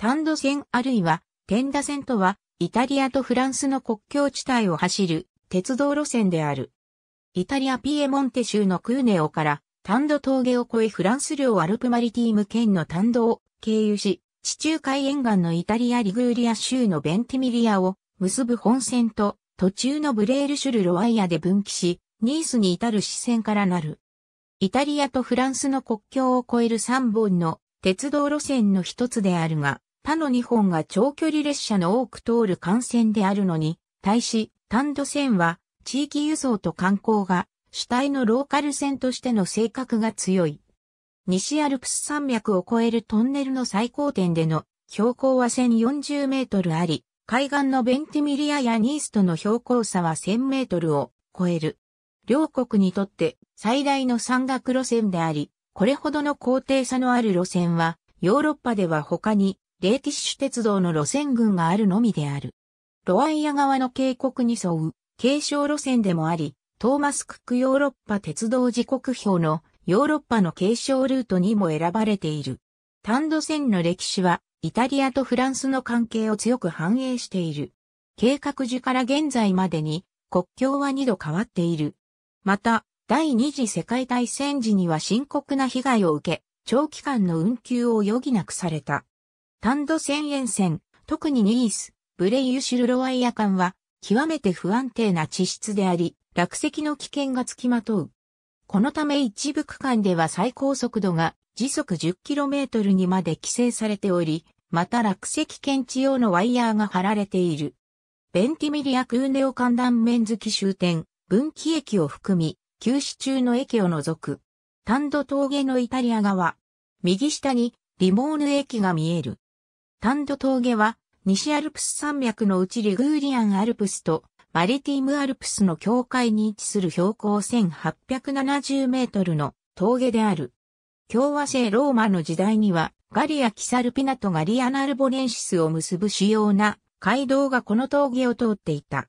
単土線あるいはテンダ線とは、イタリアとフランスの国境地帯を走る鉄道路線である。イタリアピエモンテ州のクーネオから単土峠を越えフランス領アルプマリティーム県の単土を経由し、地中海沿岸のイタリアリグーリア州のベンティミリアを結ぶ本線と途中のブレールシュルロワイアで分岐し、ニースに至る支線からなる。イタリアとフランスの国境を越える3本の鉄道路線の一つであるが、他の日本が長距離列車の多く通る幹線であるのに、対し、単土線は地域輸送と観光が主体のローカル線としての性格が強い。西アルプス山脈を越えるトンネルの最高点での標高は1040メートルあり、海岸のベンティミリアやニースとの標高差は1000メートルを超える。両国にとって最大の山岳路線であり、これほどの高低差のある路線は、ヨーロッパでは他にレーティッシュ鉄道の路線群があるのみである。ロワイア側の渓谷に沿う、継承路線でもあり、トーマス・クックヨーロッパ鉄道時刻表のヨーロッパの継承ルートにも選ばれている。単路線の歴史は、イタリアとフランスの関係を強く反映している。計画時から現在までに国境は二度変わっている。また、第二次世界大戦時には深刻な被害を受け、長期間の運休を余儀なくされた。単度線沿線、特にニース、ブレイユシュルロワイア間は、極めて不安定な地質であり、落石の危険がつきまとう。このため一部区間では最高速度が時速 10km にまで規制されており、また落石検知用のワイヤーが張られている。ベンティミリア・クーネオ寒断面付き終点、分岐駅を含み、休止中の駅を除く。単度峠のイタリア側。右下にリモーヌ駅が見える。ン土峠は、西アルプス山脈のうちリグーリアンアルプスとマリティムアルプスの境界に位置する標高1870メートルの峠である。共和制ローマの時代には、ガリア・キサルピナとガリアナルボレンシスを結ぶ主要な街道がこの峠を通っていた。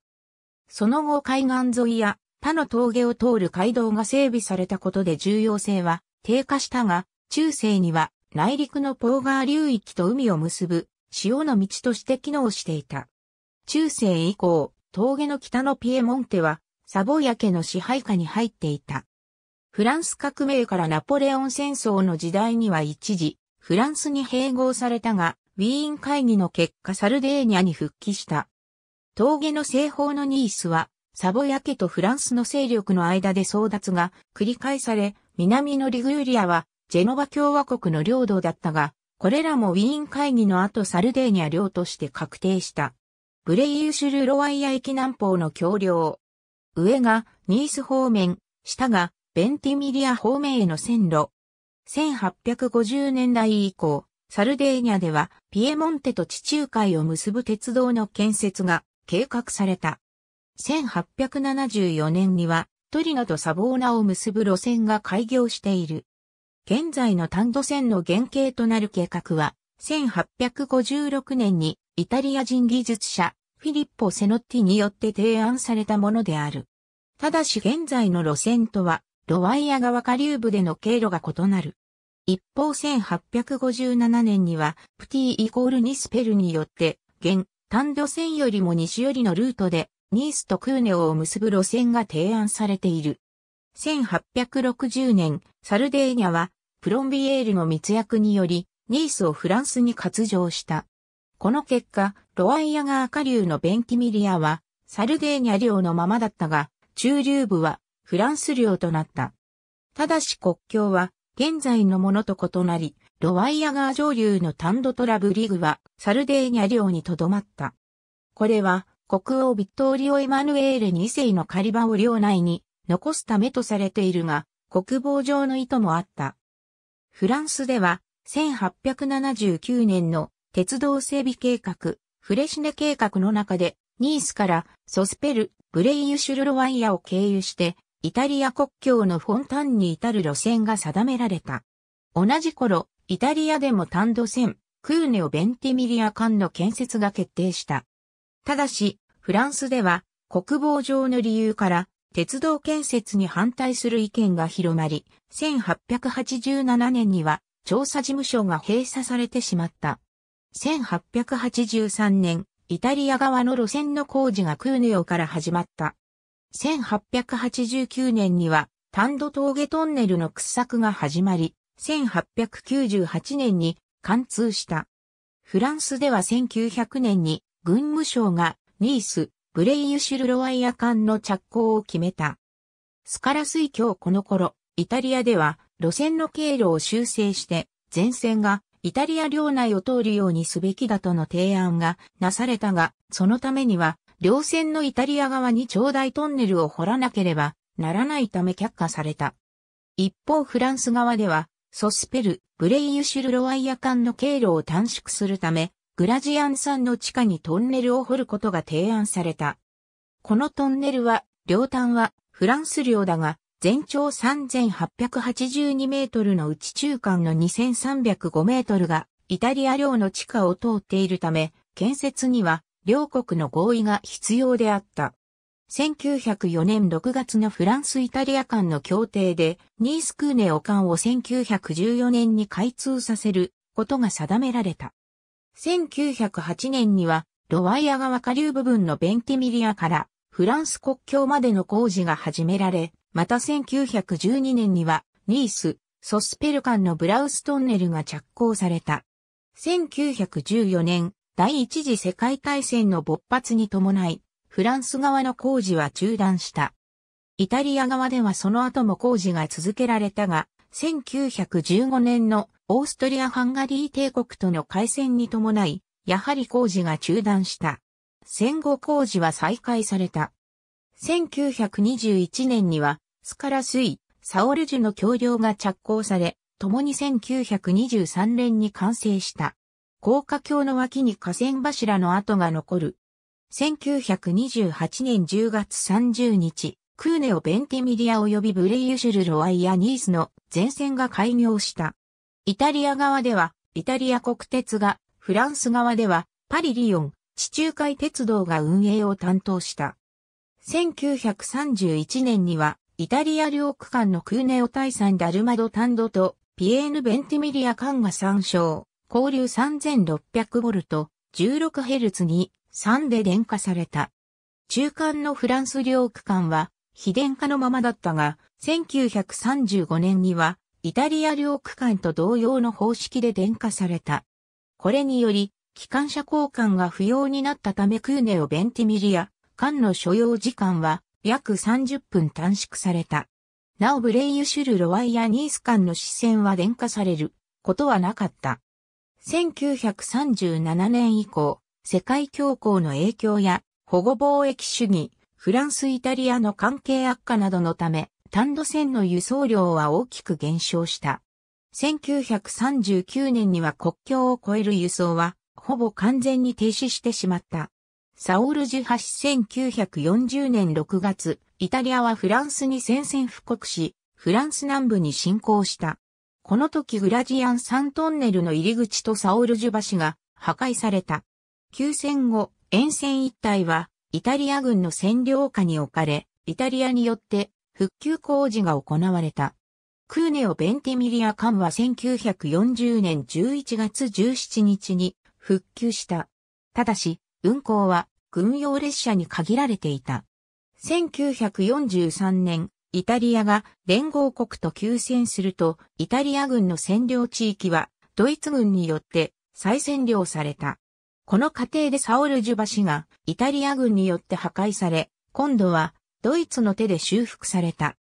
その後海岸沿いや他の峠を通る街道が整備されたことで重要性は低下したが、中世には内陸のポーガー流域と海を結ぶ潮の道として機能していた。中世以降、峠の北のピエモンテはサボヤ家の支配下に入っていた。フランス革命からナポレオン戦争の時代には一時、フランスに併合されたが、ウィーン会議の結果サルデーニャに復帰した。峠の西方のニースは、サボヤ家とフランスの勢力の間で争奪が繰り返され、南のリグーリアはジェノバ共和国の領土だったが、これらもウィーン会議の後サルデーニャ領として確定した。ブレイユシュルロワイア駅南方の橋梁。上がニース方面、下がベンティミリア方面への線路。1850年代以降、サルデーニャではピエモンテと地中海を結ぶ鉄道の建設が計画された。1874年にはトリノとサボーナを結ぶ路線が開業している。現在の単土線の原型となる計画は、1856年にイタリア人技術者フィリッポ・セノッティによって提案されたものである。ただし現在の路線とは、ロワイア川下流部での経路が異なる。一方1857年には、プティイコールニスペルによって、現、単土線よりも西寄りのルートで、ニースとクーネを結ぶ路線が提案されている。1860年、サルデーニャは、プロンビエールの密約により、ニースをフランスに割譲した。この結果、ロワイアー下流のベンキミリアは、サルデーニャ領のままだったが、中流部はフランス領となった。ただし国境は現在のものと異なり、ロワイアー上流のタンドトラブリグはサルデーニャ領にとどまった。これは国王ビットーリオ・エマヌエール2世のカリバオ領内に残すためとされているが、国防上の意図もあった。フランスでは、1879年の鉄道整備計画、フレシネ計画の中で、ニースからソスペル、ブレイユシュルロワイヤを経由して、イタリア国境のフォンタンに至る路線が定められた。同じ頃、イタリアでも単土線、クーネオ・ベンティミリア間の建設が決定した。ただし、フランスでは国防上の理由から鉄道建設に反対する意見が広まり、1887年には調査事務所が閉鎖されてしまった。1883年、イタリア側の路線の工事がクーネオから始まった。1889年には、丹土峠トンネルの掘削が始まり、1898年に貫通した。フランスでは1900年に軍務省がニース、ブレイユシュルロワイア艦の着工を決めた。スカラ水峡この頃、イタリアでは路線の経路を修正して、前線がイタリア領内を通るようにすべきだとの提案がなされたが、そのためには、両線のイタリア側に長大トンネルを掘らなければならないため却下された。一方フランス側では、ソスペル、ブレイユシュルロワイア艦の経路を短縮するため、グラジアン山の地下にトンネルを掘ることが提案された。このトンネルは、両端はフランス領だが、全長3882メートルのうち中間の2305メートルがイタリア領の地下を通っているため、建設には両国の合意が必要であった。1904年6月のフランス・イタリア間の協定で、ニースクーネオ間を1914年に開通させることが定められた。1908年には、ロワイア川下流部分のベンティミリアからフランス国境までの工事が始められ、また1912年には、ニース、ソスペル間のブラウストンネルが着工された。1914年、第一次世界大戦の勃発に伴い、フランス側の工事は中断した。イタリア側ではその後も工事が続けられたが、1915年のオーストリア・ハンガリー帝国との開戦に伴い、やはり工事が中断した。戦後工事は再開された。1921年には、スカラスイ、サオルジュの橋梁が着工され、共に1923年に完成した。高架橋の脇に河川柱の跡が残る。1928年10月30日、クーネオ・ベンティミリア及びブレイユシュル・ロワイア・ニースの前線が開業した。イタリア側では、イタリア国鉄が、フランス側では、パリ・リヨン、地中海鉄道が運営を担当した。1931年には、イタリア領区間のクーネオ大山ダルマドタンドと、ピエーヌ・ベンティミリア間が参照、交流3600ボルト、16ヘルツに3で電化された。中間のフランス領区間は、非電化のままだったが、1935年には、イタリア領区間と同様の方式で電化された。これにより、機関車交換が不要になったためクーネオ・ベンティミリア、間の所要時間は約30分短縮された。なおブレイユシュル・ロワイア・ニース間の支線は電化されることはなかった。1937年以降、世界恐慌の影響や保護貿易主義、フランス・イタリアの関係悪化などのため、単土線の輸送量は大きく減少した。1939年には国境を越える輸送は、ほぼ完全に停止してしまった。サオル・ジュ橋、1940年6月、イタリアはフランスに宣戦布告し、フランス南部に侵攻した。この時グラジアン3トンネルの入り口とサオル・ジュ橋が破壊された。休戦後、沿線一帯はイタリア軍の占領下に置かれ、イタリアによって復旧工事が行われた。クーネオ・ベンティミリア艦は1940年11月17日に復旧した。ただし、運行は軍用列車に限られていた。1943年、イタリアが連合国と休戦すると、イタリア軍の占領地域はドイツ軍によって再占領された。この過程でサオルジュ橋がイタリア軍によって破壊され、今度はドイツの手で修復された。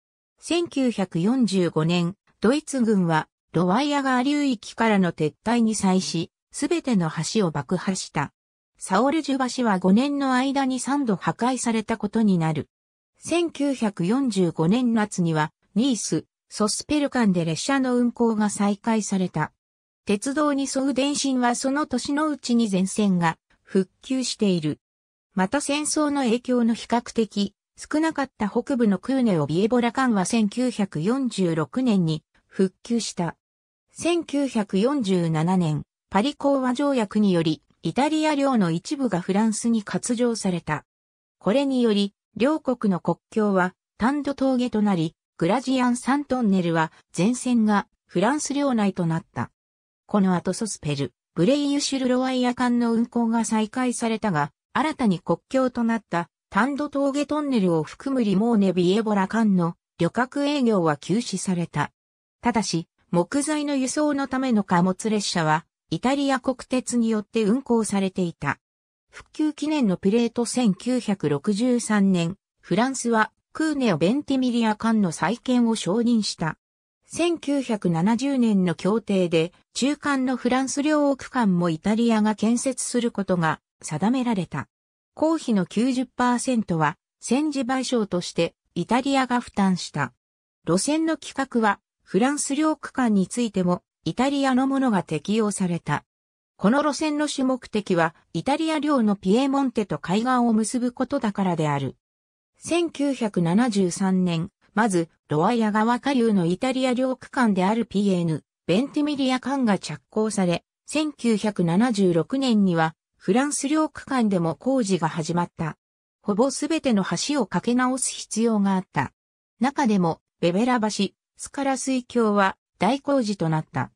1945年、ドイツ軍はロワイア川流域からの撤退に際し、すべての橋を爆破した。サオルジュ橋は5年の間に3度破壊されたことになる。1945年夏には、ニース、ソスペル間で列車の運行が再開された。鉄道に沿う電信はその年のうちに全線が復旧している。また戦争の影響の比較的少なかった北部のクーネオビエボラ艦は1946年に復旧した。1947年、パリ講和条約により、イタリア領の一部がフランスに割譲された。これにより、両国の国境は、単土峠となり、グラジアン・サントンネルは前線がフランス領内となった。この後ソスペル、ブレイユシュルロワイア艦の運行が再開されたが、新たに国境となったンド峠トンネルを含むリモーネビエボラ間の旅客営業は休止された。ただし、木材の輸送のための貨物列車は、イタリア国鉄によって運行されていた。復旧記念のプレート1963年、フランスはクーネをベンティミリア間の再建を承認した。1970年の協定で、中間のフランス領区間もイタリアが建設することが定められた。公費の90%は戦時賠償としてイタリアが負担した。路線の規格はフランス領区間についてもイタリアのものが適用された。この路線の主目的はイタリア領のピエモンテと海岸を結ぶことだからである。1973年、まずロアヤ川下流のイタリア領区間である PN、ベンティミリア間が着工され、1976年にはフランス領区間でも工事が始まった。ほぼすべての橋を架け直す必要があった。中でも、ベベラ橋、スカラ水橋は大工事となった。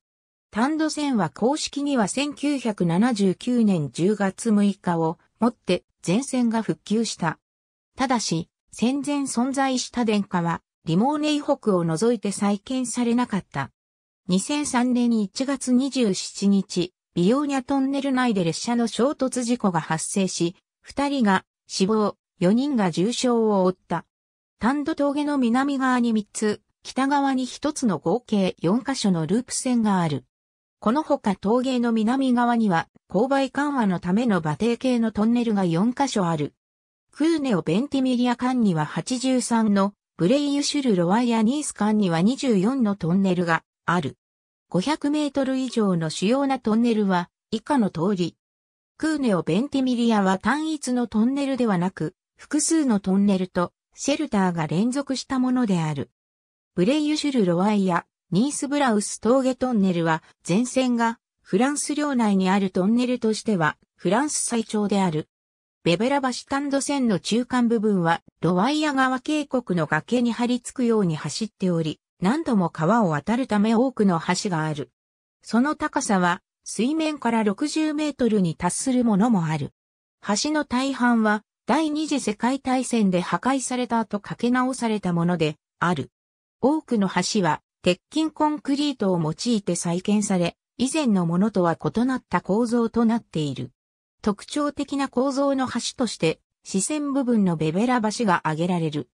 単土線は公式には1979年10月6日をもって全線が復旧した。ただし、戦前存在した電化は、リモーネイ北を除いて再建されなかった。2003年1月27日、ビオーニャトンネル内で列車の衝突事故が発生し、二人が死亡、四人が重傷を負った。ン土峠の南側に三つ、北側に一つの合計4カ所のループ線がある。このほか峠の南側には、勾配緩和のための馬蹄形のトンネルが4カ所ある。クーネオ・ベンティミリア間には83の、ブレイユシュル・ロワイア・ニース間には24のトンネルがある。500メートル以上の主要なトンネルは以下の通り。クーネオ・ベンティミリアは単一のトンネルではなく、複数のトンネルとシェルターが連続したものである。ブレイユシュル・ロワイア、ニース・ブラウス峠トンネルは前線がフランス領内にあるトンネルとしてはフランス最長である。ベベラ橋タンド線の中間部分はロワイア川渓谷の崖に張り付くように走っており、何度も川を渡るため多くの橋がある。その高さは水面から60メートルに達するものもある。橋の大半は第二次世界大戦で破壊された後かけ直されたものである。多くの橋は鉄筋コンクリートを用いて再建され、以前のものとは異なった構造となっている。特徴的な構造の橋として、視線部分のベベラ橋が挙げられる。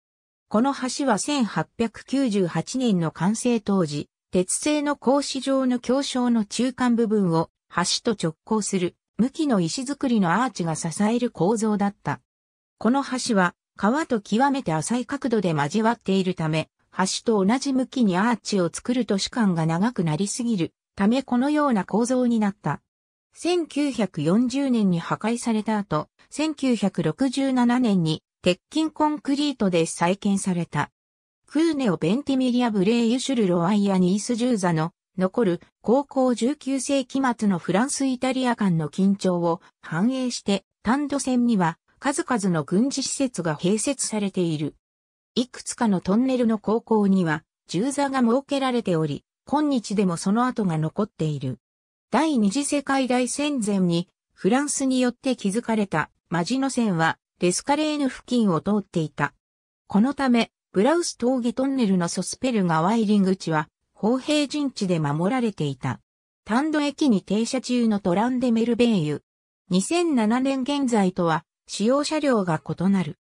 この橋は1898年の完成当時、鉄製の格子状の強床の中間部分を橋と直行する向きの石造りのアーチが支える構造だった。この橋は川と極めて浅い角度で交わっているため、橋と同じ向きにアーチを作ると主間が長くなりすぎるためこのような構造になった。1940年に破壊された後、1967年に鉄筋コンクリートで再建された。クーネオ・ベンティミリア・ブレイユシュル・ロワイア・ニース・ジューザの残る高校19世紀末のフランス・イタリア間の緊張を反映して単土線には数々の軍事施設が併設されている。いくつかのトンネルの高校には銃座が設けられており、今日でもその跡が残っている。第二次世界大戦前にフランスによって築かれたマジノ線はエスカレーヌ付近を通っていた。このため、ブラウス峠トンネルのソスペルワイリング地は、砲兵陣地で守られていた。単土駅に停車中のトランデメルベイユ。2007年現在とは、使用車両が異なる。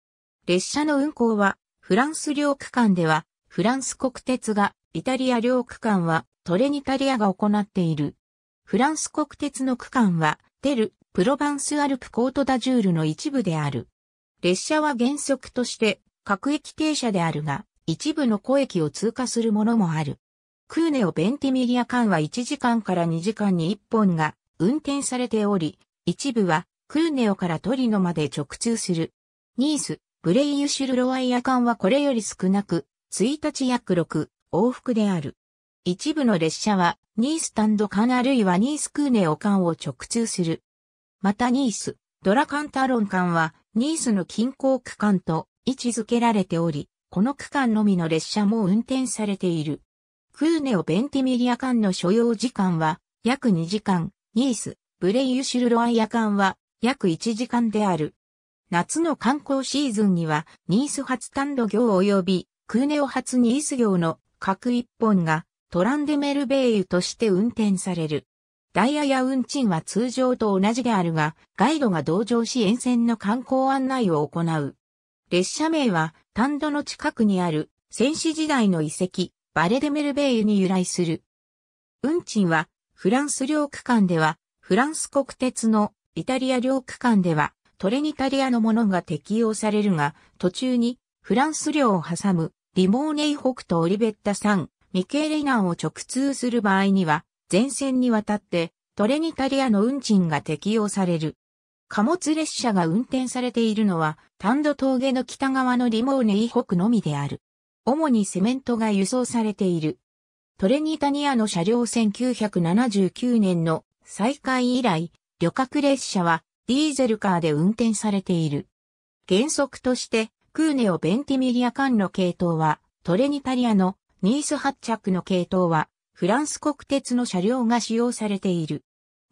列車の運行は、フランス領区間では、フランス国鉄が、イタリア領区間は、トレニタリアが行っている。フランス国鉄の区間は、テル、プロバンスアルプコートダジュールの一部である。列車は原則として各駅停車であるが、一部の小駅を通過するものもある。クーネオ・ベンティミリア間は1時間から2時間に1本が運転されており、一部はクーネオからトリノまで直通する。ニース、ブレイユシュルロワイア間はこれより少なく、1日約6往復である。一部の列車はニースタンド間あるいはニースクーネオ間を直通する。またニース、ドラカンタロン間はニースの近郊区間と位置づけられており、この区間のみの列車も運転されている。クーネオ・ベンティミリア間の所要時間は約2時間、ニース、ブレイユシュルロアイア間は約1時間である。夏の観光シーズンには、ニース発単土業及び、クーネオ発ニース業の各一本が、トランデメルベイユとして運転される。ダイヤや運賃は通常と同じであるが、ガイドが同乗し沿線の観光案内を行う。列車名は、タンドの近くにある、戦士時代の遺跡、バレデメルベイユに由来する。運賃は、フランス領区間では、フランス国鉄の、イタリア領区間では、トレニタリアのものが適用されるが、途中に、フランス領を挟む、リモーネイ北とオリベッタ山、ミケーレナンを直通する場合には、全線にわたって、トレニタリアの運賃が適用される。貨物列車が運転されているのは、単土峠の北側のリモーネイ北のみである。主にセメントが輸送されている。トレニタニアの車両1979年の再開以来、旅客列車はディーゼルカーで運転されている。原則として、クーネオ・ベンティミリア間の系統は、トレニタリアのニース発着の系統は、フランス国鉄の車両が使用されている。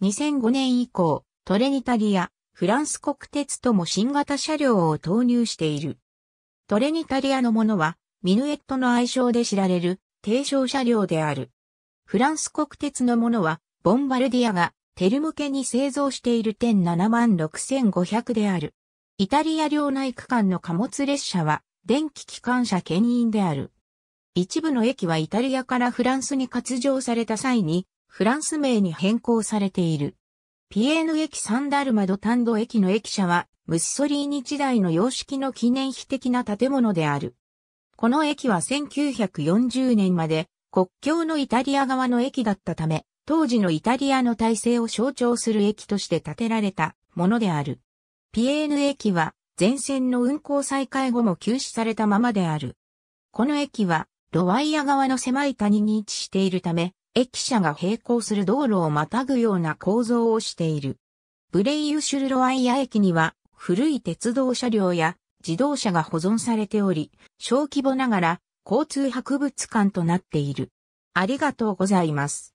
2005年以降、トレニタリア、フランス国鉄とも新型車両を投入している。トレニタリアのものは、ミヌエットの愛称で知られる、低床車両である。フランス国鉄のものは、ボンバルディアが、テル向けに製造している点7万6500である。イタリア領内区間の貨物列車は、電気機関車牽引である。一部の駅はイタリアからフランスに割譲された際に、フランス名に変更されている。ピエーヌ駅サンダルマドタンド駅の駅舎は、ムッソリーニ時代の様式の記念碑的な建物である。この駅は1940年まで国境のイタリア側の駅だったため、当時のイタリアの体制を象徴する駅として建てられたものである。ピエーヌ駅は全線の運行再開後も休止されたままである。この駅はロワイア側の狭い谷に位置しているため、駅舎が並行する道路をまたぐような構造をしている。ブレイユシュルロワイヤ駅には、古い鉄道車両や自動車が保存されており、小規模ながら交通博物館となっている。ありがとうございます。